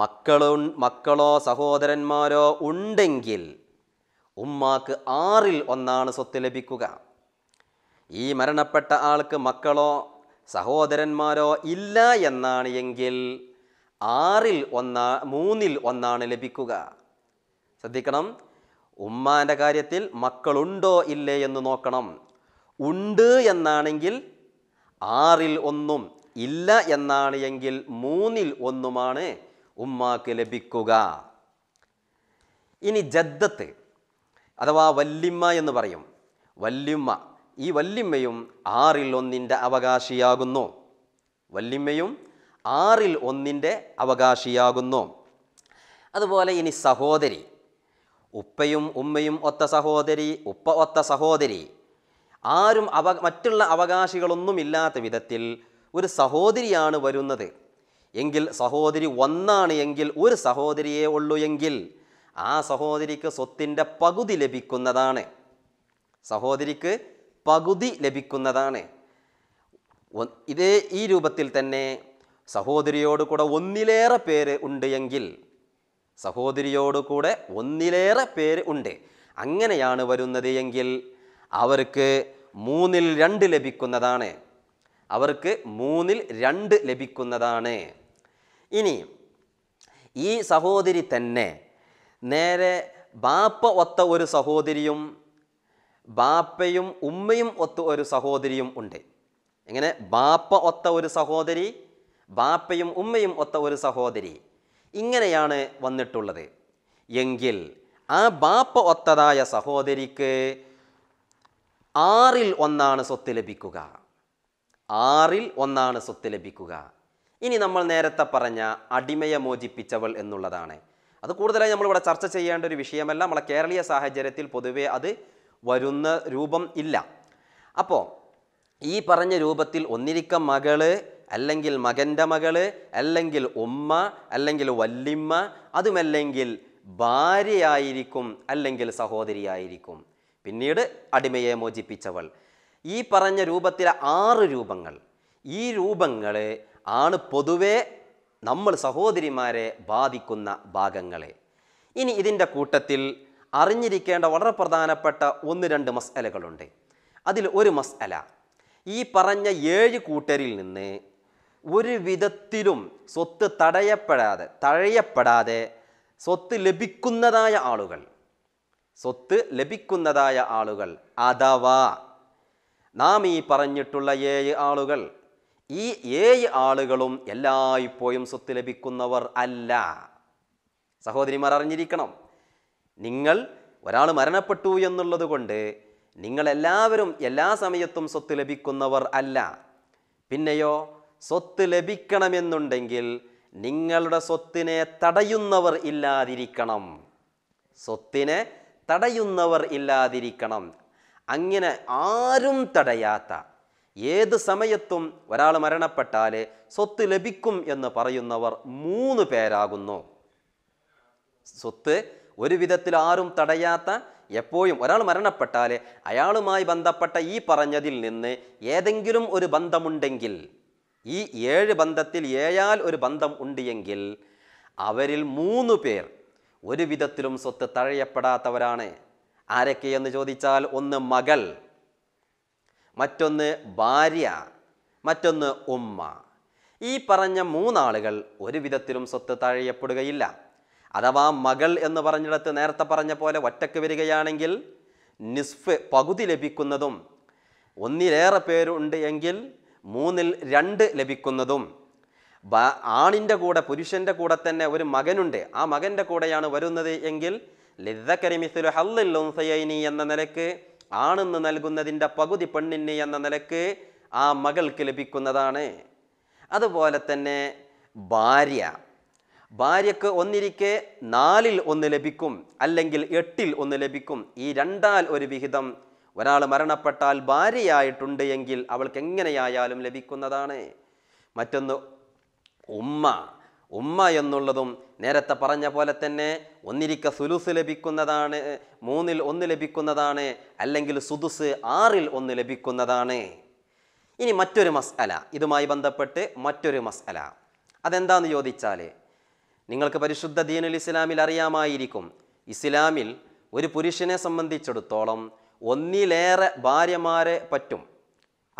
മക്കളോ മക്കളോ സഹോദരന്മാരോ ഉണ്ടെങ്കിൽ ഉമ്മാക്ക് ആറിൽ ഒന്നാണ് സ്വത്ത് ലഭിക്കുക ഈ മരണപ്പെട്ട ആൾക്ക് മക്കളോ സഹോദരന്മാരോ ഇല്ല എന്നാണ് എങ്കിൽ ആറിൽ ഒന്നാ മൂന്നിൽ ഒന്നാണ് ലഭിക്കുക ശ്രദ്ധിക്കണം ഉമ്മാൻ്റെ കാര്യത്തിൽ മക്കളുണ്ടോ ഇല്ലേ എന്ന് നോക്കണം ഉണ്ട് എന്നാണെങ്കിൽ ആറിൽ ഒന്നും ഇല്ല എന്നാണ് എങ്കിൽ മൂന്നിൽ ഒന്നുമാണ് ഉമ്മാക്ക് ലഭിക്കുക ഇനി ജദ്ദത്ത് അഥവാ വല്ലിമ്മ എന്ന് പറയും വല്ലിമ്മ ഈ വല്ലിമ്മയും ആറിൽ ഒന്നിൻ്റെ അവകാശിയാകുന്നു വല്ലിമ്മയും ആറിൽ ഒന്നിൻ്റെ അവകാശിയാകുന്നു അതുപോലെ ഇനി സഹോദരി ഉപ്പയും ഉമ്മയും ഒത്ത സഹോദരി ഉപ്പ ഒത്ത സഹോദരി ആരും അവ മറ്റുള്ള അവകാശികളൊന്നുമില്ലാത്ത വിധത്തിൽ ഒരു സഹോദരിയാണ് വരുന്നത് എങ്കിൽ സഹോദരി ഒന്നാണ് എങ്കിൽ ഒരു സഹോദരിയേ ഉള്ളൂ എങ്കിൽ ആ സഹോദരിക്ക് സ്വത്തിൻ്റെ പകുതി ലഭിക്കുന്നതാണ് സഹോദരിക്ക് പകുതി ലഭിക്കുന്നതാണ് ഇതേ ഈ രൂപത്തിൽ തന്നെ സഹോദരിയോട് കൂടെ ഒന്നിലേറെ പേര് ഉണ്ട് എങ്കിൽ സഹോദരിയോട് കൂടെ ഒന്നിലേറെ പേര് ഉണ്ട് അങ്ങനെയാണ് വരുന്നത് എങ്കിൽ അവർക്ക് മൂന്നിൽ രണ്ട് ലഭിക്കുന്നതാണ് അവർക്ക് മൂന്നിൽ രണ്ട് ലഭിക്കുന്നതാണ് ഇനി ഈ സഹോദരി തന്നെ നേരെ ബാപ്പ ഒത്ത ഒരു സഹോദരിയും ബാപ്പയും ഉമ്മയും ഒത്ത ഒരു സഹോദരിയും ഉണ്ട് എങ്ങനെ ബാപ്പ ഒത്ത ഒരു സഹോദരി ബാപ്പയും ഉമ്മയും ഒത്ത ഒരു സഹോദരി ഇങ്ങനെയാണ് വന്നിട്ടുള്ളത് എങ്കിൽ ആ ബാപ്പ ഒത്തതായ സഹോദരിക്ക് ആറിൽ ഒന്നാണ് സ്വത്ത് ലഭിക്കുക ആറിൽ ഒന്നാണ് സ്വത്ത് ലഭിക്കുക ഇനി നമ്മൾ നേരത്തെ പറഞ്ഞ അടിമയെ മോചിപ്പിച്ചവൾ എന്നുള്ളതാണ് അത് കൂടുതലായി നമ്മളിവിടെ ചർച്ച ചെയ്യേണ്ട ഒരു വിഷയമല്ല നമ്മളെ കേരളീയ സാഹചര്യത്തിൽ പൊതുവേ അത് വരുന്ന രൂപം ഇല്ല അപ്പോൾ ഈ പറഞ്ഞ രൂപത്തിൽ ഒന്നിരിക്ക മകള് അല്ലെങ്കിൽ മകൻ്റെ മകള് അല്ലെങ്കിൽ ഉമ്മ അല്ലെങ്കിൽ വല്ലിമ്മ അതുമല്ലെങ്കിൽ ഭാര്യയായിരിക്കും അല്ലെങ്കിൽ സഹോദരിയായിരിക്കും പിന്നീട് അടിമയെ മോചിപ്പിച്ചവൾ ഈ പറഞ്ഞ രൂപത്തിലെ ആറ് രൂപങ്ങൾ ഈ രൂപങ്ങൾ ആണ് പൊതുവേ നമ്മൾ സഹോദരിമാരെ ബാധിക്കുന്ന ഭാഗങ്ങളെ ഇനി ഇതിൻ്റെ കൂട്ടത്തിൽ അറിഞ്ഞിരിക്കേണ്ട വളരെ പ്രധാനപ്പെട്ട ഒന്ന് രണ്ട് മസ്അലകളുണ്ട് അതിൽ ഒരു മസ്അല ഈ പറഞ്ഞ ഏഴ് കൂട്ടരിൽ നിന്ന് ഒരു വിധത്തിലും സ്വത്ത് തടയപ്പെടാതെ തഴയപ്പെടാതെ സ്വത്ത് ലഭിക്കുന്നതായ ആളുകൾ സ്വത്ത് ലഭിക്കുന്നതായ ആളുകൾ അഥവാ നാം ഈ പറഞ്ഞിട്ടുള്ള ഏഴ് ആളുകൾ ഈ ഏഴ് ആളുകളും എല്ലായ്പ്പോഴും സ്വത്ത് ലഭിക്കുന്നവർ അല്ല സഹോദരിമാർ അറിഞ്ഞിരിക്കണം നിങ്ങൾ ഒരാൾ മരണപ്പെട്ടു എന്നുള്ളത് കൊണ്ട് നിങ്ങളെല്ലാവരും എല്ലാ സമയത്തും സ്വത്ത് ലഭിക്കുന്നവർ അല്ല പിന്നെയോ സ്വത്ത് ലഭിക്കണമെന്നുണ്ടെങ്കിൽ നിങ്ങളുടെ സ്വത്തിനെ തടയുന്നവർ ഇല്ലാതിരിക്കണം സ്വത്തിനെ തടയുന്നവർ ഇല്ലാതിരിക്കണം അങ്ങനെ ആരും തടയാത്ത ഏത് സമയത്തും ഒരാൾ മരണപ്പെട്ടാൽ സ്വത്ത് ലഭിക്കും എന്ന് പറയുന്നവർ മൂന്ന് പേരാകുന്നു സ്വത്ത് ഒരു വിധത്തിൽ ആരും തടയാത്ത എപ്പോഴും ഒരാൾ മരണപ്പെട്ടാൽ അയാളുമായി ബന്ധപ്പെട്ട ഈ പറഞ്ഞതിൽ നിന്ന് ഏതെങ്കിലും ഒരു ബന്ധമുണ്ടെങ്കിൽ ഈ ഏഴ് ബന്ധത്തിൽ ഏഴാൽ ഒരു ബന്ധം ഉണ്ട് എങ്കിൽ അവരിൽ മൂന്ന് പേർ ഒരു വിധത്തിലും സ്വത്ത് തഴയപ്പെടാത്തവരാണ് ആരൊക്കെയെന്ന് ചോദിച്ചാൽ ഒന്ന് മകൾ മറ്റൊന്ന് ഭാര്യ മറ്റൊന്ന് ഉമ്മ ഈ പറഞ്ഞ മൂന്നാളുകൾ ഒരു വിധത്തിലും സ്വത്ത് തഴയപ്പെടുകയില്ല അഥവാ മകൾ എന്ന് പറഞ്ഞിടത്ത് നേരത്തെ പറഞ്ഞ പോലെ ഒറ്റക്ക് വരികയാണെങ്കിൽ നിസ്ഫ് പകുതി ലഭിക്കുന്നതും ഒന്നിലേറെ പേരുണ്ട് എങ്കിൽ മൂന്നിൽ രണ്ട് ലഭിക്കുന്നതും ആണിൻ്റെ കൂടെ പുരുഷൻ്റെ കൂടെ തന്നെ ഒരു മകനുണ്ട് ആ മകൻ്റെ കൂടെയാണ് വരുന്നത് എങ്കിൽ ലിദ്ദക്കരിമിസുലു ഹല്ലുസൈനി എന്ന നിലക്ക് ആണെന്ന് നൽകുന്നതിൻ്റെ പകുതി പെണ്ണിന് എന്ന നിലക്ക് ആ മകൾക്ക് ലഭിക്കുന്നതാണ് അതുപോലെ തന്നെ ഭാര്യ ഭാര്യക്ക് ഒന്നിരിക്കെ നാലിൽ ഒന്ന് ലഭിക്കും അല്ലെങ്കിൽ എട്ടിൽ ഒന്ന് ലഭിക്കും ഈ രണ്ടാൽ ഒരു വിഹിതം ഒരാൾ മരണപ്പെട്ടാൽ ഭാര്യയായിട്ടുണ്ട് എങ്കിൽ അവൾക്ക് എങ്ങനെയായാലും ലഭിക്കുന്നതാണ് മറ്റൊന്ന് ഉമ്മ ഉമ്മ എന്നുള്ളതും നേരത്തെ പറഞ്ഞ പോലെ തന്നെ ഒന്നിരിക്ക സുലുസ് ലഭിക്കുന്നതാണ് മൂന്നിൽ ഒന്ന് ലഭിക്കുന്നതാണ് അല്ലെങ്കിൽ സുദുസ് ആറിൽ ഒന്ന് ലഭിക്കുന്നതാണ് ഇനി മറ്റൊരു മസ്അല ഇതുമായി ബന്ധപ്പെട്ട് മറ്റൊരു മസ്അല അതെന്താന്ന് ചോദിച്ചാൽ നിങ്ങൾക്ക് പരിശുദ്ധ ദീനുൽ ഇസ്ലാമിൽ അറിയാമായിരിക്കും ഇസ്ലാമിൽ ഒരു പുരുഷനെ സംബന്ധിച്ചിടത്തോളം ഒന്നിലേറെ ഭാര്യമാരെ പറ്റും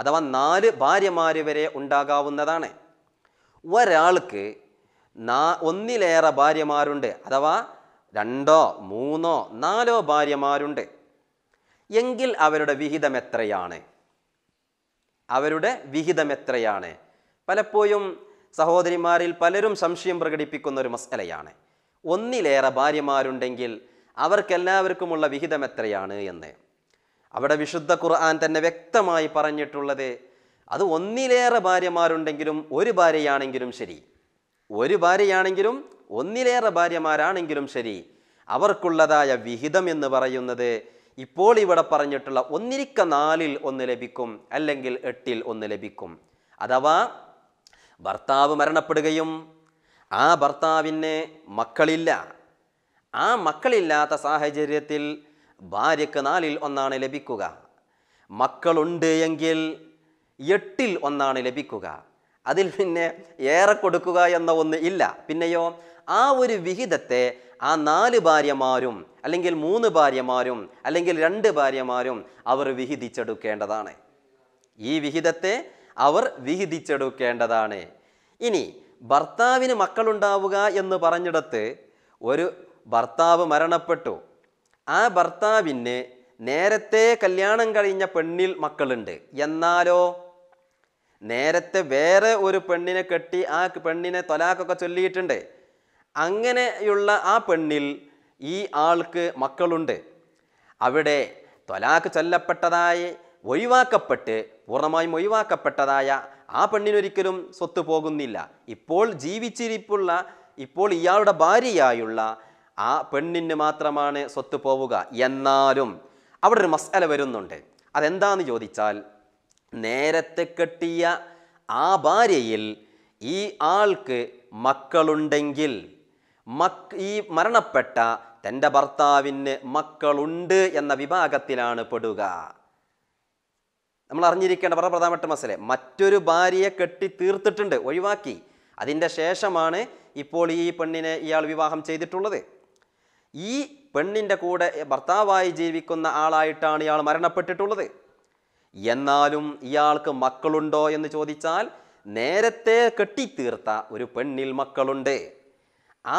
അഥവാ നാല് ഭാര്യമാർ വരെ ഉണ്ടാകാവുന്നതാണ് ഒരാൾക്ക് നാ ഒന്നിലേറെ ഭാര്യമാരുണ്ട് അഥവാ രണ്ടോ മൂന്നോ നാലോ ഭാര്യമാരുണ്ട് എങ്കിൽ അവരുടെ വിഹിതം എത്രയാണ് അവരുടെ വിഹിതം എത്രയാണ് പലപ്പോഴും സഹോദരിമാരിൽ പലരും സംശയം പ്രകടിപ്പിക്കുന്ന ഒരു മസലയാണ് ഒന്നിലേറെ ഭാര്യമാരുണ്ടെങ്കിൽ അവർക്കെല്ലാവർക്കുമുള്ള വിഹിതം എത്രയാണ് എന്ന് അവിടെ വിശുദ്ധ ഖുർആൻ തന്നെ വ്യക്തമായി പറഞ്ഞിട്ടുള്ളത് അത് ഒന്നിലേറെ ഭാര്യമാരുണ്ടെങ്കിലും ഒരു ഭാര്യയാണെങ്കിലും ശരി ഒരു ഭാര്യയാണെങ്കിലും ഒന്നിലേറെ ഭാര്യമാരാണെങ്കിലും ശരി അവർക്കുള്ളതായ വിഹിതം എന്ന് പറയുന്നത് ഇപ്പോൾ ഇവിടെ പറഞ്ഞിട്ടുള്ള ഒന്നിരിക്ക നാലിൽ ഒന്ന് ലഭിക്കും അല്ലെങ്കിൽ എട്ടിൽ ഒന്ന് ലഭിക്കും അഥവാ ഭർത്താവ് മരണപ്പെടുകയും ആ ഭർത്താവിന് മക്കളില്ല ആ മക്കളില്ലാത്ത സാഹചര്യത്തിൽ ഭാര്യക്ക് നാലിൽ ഒന്നാണ് ലഭിക്കുക മക്കളുണ്ട് എങ്കിൽ എട്ടിൽ ഒന്നാണ് ലഭിക്കുക അതിൽ പിന്നെ ഏറെ കൊടുക്കുക എന്ന ഒന്ന് ഇല്ല പിന്നെയോ ആ ഒരു വിഹിതത്തെ ആ നാല് ഭാര്യമാരും അല്ലെങ്കിൽ മൂന്ന് ഭാര്യമാരും അല്ലെങ്കിൽ രണ്ട് ഭാര്യമാരും അവർ വിഹിതിച്ചെടുക്കേണ്ടതാണ് ഈ വിഹിതത്തെ അവർ വിഹിതിച്ചെടുക്കേണ്ടതാണ് ഇനി ഭർത്താവിന് മക്കളുണ്ടാവുക എന്ന് പറഞ്ഞിടത്ത് ഒരു ഭർത്താവ് മരണപ്പെട്ടു ആ ഭർത്താവിന് നേരത്തെ കല്യാണം കഴിഞ്ഞ പെണ്ണിൽ മക്കളുണ്ട് എന്നാലോ നേരത്തെ വേറെ ഒരു പെണ്ണിനെ കെട്ടി ആ പെണ്ണിനെ തൊലാക്കൊക്കെ ചൊല്ലിയിട്ടുണ്ട് അങ്ങനെയുള്ള ആ പെണ്ണിൽ ഈ ആൾക്ക് മക്കളുണ്ട് അവിടെ തൊലാക്ക് ചൊല്ലപ്പെട്ടതായി ഒഴിവാക്കപ്പെട്ട് പൂർണ്ണമായും ഒഴിവാക്കപ്പെട്ടതായ ആ പെണ്ണിനൊരിക്കലും സ്വത്ത് പോകുന്നില്ല ഇപ്പോൾ ജീവിച്ചിരിപ്പുള്ള ഇപ്പോൾ ഇയാളുടെ ഭാര്യയായുള്ള ആ പെണ്ണിന് മാത്രമാണ് സ്വത്ത് പോവുക എന്നാലും അവിടെ ഒരു മസാല വരുന്നുണ്ട് അതെന്താന്ന് ചോദിച്ചാൽ നേരത്തെ കെട്ടിയ ആ ഭാര്യയിൽ ഈ ആൾക്ക് മക്കളുണ്ടെങ്കിൽ മക് ഈ മരണപ്പെട്ട തൻ്റെ ഭർത്താവിന് മക്കളുണ്ട് എന്ന വിഭാഗത്തിലാണ് പെടുക നമ്മൾ അറിഞ്ഞിരിക്കേണ്ട വളരെ പ്രധാനപ്പെട്ട മസലെ മറ്റൊരു ഭാര്യയെ കെട്ടി തീർത്തിട്ടുണ്ട് ഒഴിവാക്കി അതിൻ്റെ ശേഷമാണ് ഇപ്പോൾ ഈ പെണ്ണിനെ ഇയാൾ വിവാഹം ചെയ്തിട്ടുള്ളത് ഈ പെണ്ണിൻ്റെ കൂടെ ഭർത്താവായി ജീവിക്കുന്ന ആളായിട്ടാണ് ഇയാൾ മരണപ്പെട്ടിട്ടുള്ളത് എന്നാലും ഇയാൾക്ക് മക്കളുണ്ടോ എന്ന് ചോദിച്ചാൽ നേരത്തെ കെട്ടിത്തീർത്ത ഒരു പെണ്ണിൽ മക്കളുണ്ട്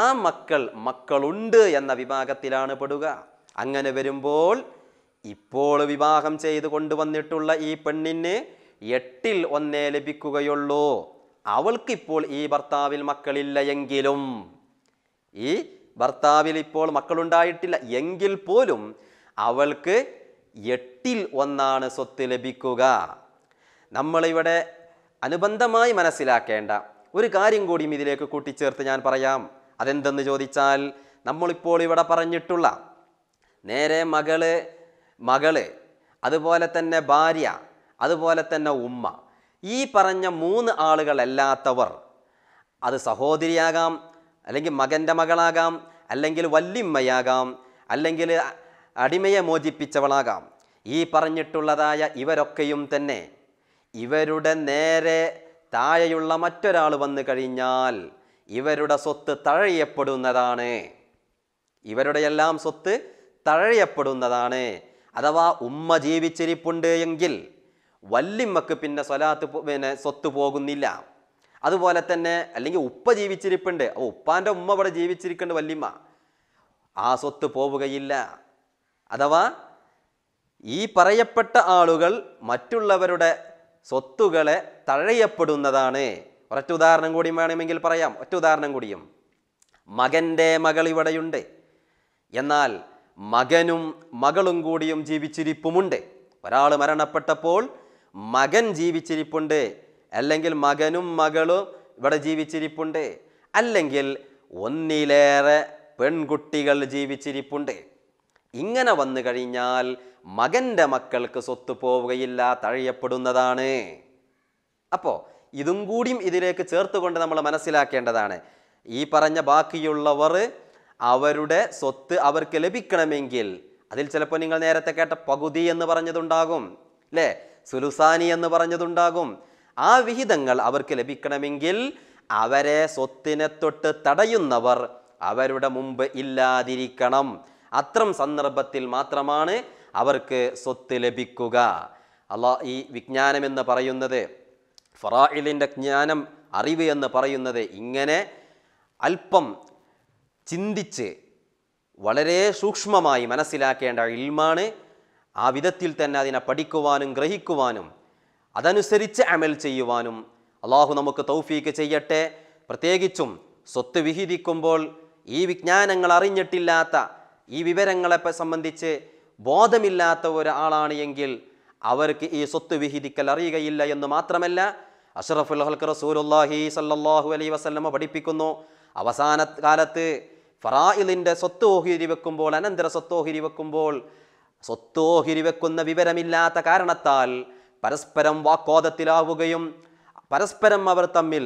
ആ മക്കൾ മക്കളുണ്ട് എന്ന വിഭാഗത്തിലാണ് പെടുക അങ്ങനെ വരുമ്പോൾ ഇപ്പോൾ വിവാഹം ചെയ്തു കൊണ്ടുവന്നിട്ടുള്ള ഈ പെണ്ണിന് എട്ടിൽ ഒന്നേ ലഭിക്കുകയുള്ളൂ അവൾക്കിപ്പോൾ ഈ ഭർത്താവിൽ മക്കളില്ല എങ്കിലും ഈ ഭർത്താവിൽ ഇപ്പോൾ മക്കളുണ്ടായിട്ടില്ല എങ്കിൽ പോലും അവൾക്ക് എട്ടിൽ ഒന്നാണ് സ്വത്ത് ലഭിക്കുക നമ്മളിവിടെ അനുബന്ധമായി മനസ്സിലാക്കേണ്ട ഒരു കാര്യം കൂടിയും ഇതിലേക്ക് കൂട്ടിച്ചേർത്ത് ഞാൻ പറയാം അതെന്തെന്ന് ചോദിച്ചാൽ നമ്മളിപ്പോൾ ഇവിടെ പറഞ്ഞിട്ടുള്ള നേരെ മകള് മകള് അതുപോലെ തന്നെ ഭാര്യ അതുപോലെ തന്നെ ഉമ്മ ഈ പറഞ്ഞ മൂന്ന് ആളുകളല്ലാത്തവർ അത് സഹോദരിയാകാം അല്ലെങ്കിൽ മകൻ്റെ മകളാകാം അല്ലെങ്കിൽ വല്യമ്മയാകാം അല്ലെങ്കിൽ അടിമയെ മോചിപ്പിച്ചവളാകാം ഈ പറഞ്ഞിട്ടുള്ളതായ ഇവരൊക്കെയും തന്നെ ഇവരുടെ നേരെ താഴെയുള്ള മറ്റൊരാൾ വന്നു കഴിഞ്ഞാൽ ഇവരുടെ സ്വത്ത് തഴയപ്പെടുന്നതാണ് ഇവരുടെയെല്ലാം സ്വത്ത് തഴയപ്പെടുന്നതാണ് അഥവാ ഉമ്മ ജീവിച്ചിരിപ്പുണ്ട് എങ്കിൽ വല്ലിമ്മക്ക് പിന്നെ സ്വലാത്ത് പിന്നെ സ്വത്ത് പോകുന്നില്ല അതുപോലെ തന്നെ അല്ലെങ്കിൽ ഉപ്പ ജീവിച്ചിരിപ്പുണ്ട് അപ്പോൾ ഉപ്പാൻ്റെ ഉമ്മ ഇവിടെ ജീവിച്ചിരിക്കുന്നുണ്ട് വല്ലിമ്മ ആ സ്വത്ത് പോവുകയില്ല അഥവാ ഈ പറയപ്പെട്ട ആളുകൾ മറ്റുള്ളവരുടെ സ്വത്തുകളെ തഴയപ്പെടുന്നതാണ് ഒരൊറ്റ ഉദാഹരണം കൂടി വേണമെങ്കിൽ പറയാം ഒറ്റ ഉദാഹരണം കൂടിയും മകൻ്റെ മകൾ ഇവിടെയുണ്ട് എന്നാൽ മകനും മകളും കൂടിയും ജീവിച്ചിരിപ്പുമുണ്ട് ഒരാൾ മരണപ്പെട്ടപ്പോൾ മകൻ ജീവിച്ചിരിപ്പുണ്ട് അല്ലെങ്കിൽ മകനും മകളും ഇവിടെ ജീവിച്ചിരിപ്പുണ്ട് അല്ലെങ്കിൽ ഒന്നിലേറെ പെൺകുട്ടികൾ ജീവിച്ചിരിപ്പുണ്ട് ഇങ്ങനെ വന്നു കഴിഞ്ഞാൽ മകൻ്റെ മക്കൾക്ക് സ്വത്ത് പോവുകയില്ല തഴയപ്പെടുന്നതാണ് അപ്പോൾ ഇതും കൂടിയും ഇതിലേക്ക് ചേർത്തുകൊണ്ട് നമ്മൾ മനസ്സിലാക്കേണ്ടതാണ് ഈ പറഞ്ഞ ബാക്കിയുള്ളവർ അവരുടെ സ്വത്ത് അവർക്ക് ലഭിക്കണമെങ്കിൽ അതിൽ ചിലപ്പോൾ നിങ്ങൾ നേരത്തെ കേട്ട പകുതി എന്ന് പറഞ്ഞതുണ്ടാകും അല്ലേ സുലുസാനി എന്ന് പറഞ്ഞതുണ്ടാകും ആ വിഹിതങ്ങൾ അവർക്ക് ലഭിക്കണമെങ്കിൽ അവരെ സ്വത്തിനെ തൊട്ട് തടയുന്നവർ അവരുടെ മുമ്പ് ഇല്ലാതിരിക്കണം അത്തരം സന്ദർഭത്തിൽ മാത്രമാണ് അവർക്ക് സ്വത്ത് ലഭിക്കുക അല്ലാ ഈ വിജ്ഞാനം എന്ന് പറയുന്നത് ഫറായിലിൻ്റെ ജ്ഞാനം അറിവ് എന്ന് പറയുന്നത് ഇങ്ങനെ അല്പം ചിന്തിച്ച് വളരെ സൂക്ഷ്മമായി മനസ്സിലാക്കേണ്ട ഇൽമാണ് ആ വിധത്തിൽ തന്നെ അതിനെ പഠിക്കുവാനും ഗ്രഹിക്കുവാനും അതനുസരിച്ച് അമൽ ചെയ്യുവാനും അള്ളാഹു നമുക്ക് തൗഫീക്ക് ചെയ്യട്ടെ പ്രത്യേകിച്ചും സ്വത്ത് വിഹിതിക്കുമ്പോൾ ഈ വിജ്ഞാനങ്ങൾ അറിഞ്ഞിട്ടില്ലാത്ത ഈ വിവരങ്ങളെ സംബന്ധിച്ച് ബോധമില്ലാത്ത ഒരാളാണ് എങ്കിൽ അവർക്ക് ഈ സ്വത്ത് വിഹിതിക്കൽ അറിയുകയില്ല എന്ന് മാത്രമല്ല അഷറഫുൽ ഹൽക്ക് റസൂലുല്ലാഹി സല്ലാഹു അലൈ വസ്ലമ പഠിപ്പിക്കുന്നു അവസാന കാലത്ത് ഫറായിലിൻ്റെ സ്വത്ത് ഓഹിരി വെക്കുമ്പോൾ അനന്തര സ്വത്ത് ഓഹിരി വെക്കുമ്പോൾ സ്വത്ത് ഓഹിരി വെക്കുന്ന വിവരമില്ലാത്ത കാരണത്താൽ പരസ്പരം വാക്കോദത്തിലാവുകയും പരസ്പരം അവർ തമ്മിൽ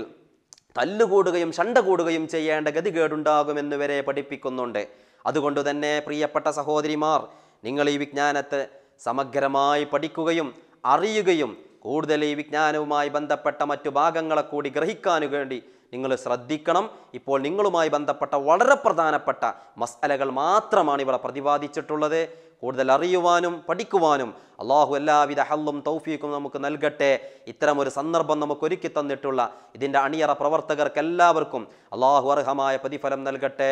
തല്ലുകൂടുകയും ശണ്ട കൂടുകയും ചെയ്യേണ്ട ഗതികേടുണ്ടാകുമെന്ന് വരെ പഠിപ്പിക്കുന്നുണ്ട് അതുകൊണ്ട് തന്നെ പ്രിയപ്പെട്ട സഹോദരിമാർ നിങ്ങൾ ഈ വിജ്ഞാനത്തെ സമഗ്രമായി പഠിക്കുകയും അറിയുകയും കൂടുതൽ ഈ വിജ്ഞാനവുമായി ബന്ധപ്പെട്ട മറ്റു ഭാഗങ്ങളെ കൂടി ഗ്രഹിക്കാനു വേണ്ടി നിങ്ങൾ ശ്രദ്ധിക്കണം ഇപ്പോൾ നിങ്ങളുമായി ബന്ധപ്പെട്ട വളരെ പ്രധാനപ്പെട്ട മസലകൾ മാത്രമാണ് ഇവിടെ പ്രതിപാദിച്ചിട്ടുള്ളത് കൂടുതൽ അറിയുവാനും പഠിക്കുവാനും അള്ളാഹു എല്ലാവിധ ഹല്ലും തൗഫീക്കും നമുക്ക് നൽകട്ടെ ഇത്തരം ഒരു സന്ദർഭം നമുക്ക് ഒരുക്കി തന്നിട്ടുള്ള ഇതിൻ്റെ അണിയറ പ്രവർത്തകർക്ക് എല്ലാവർക്കും അള്ളാഹു അർഹമായ പ്രതിഫലം നൽകട്ടെ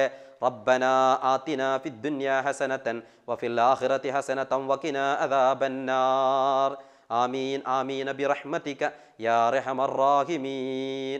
ربنا آتنا في الدنيا حسنة وفي الآخرة حسنة وقنا عذاب النار آمين آمين برحمتك يا رحم الراحمين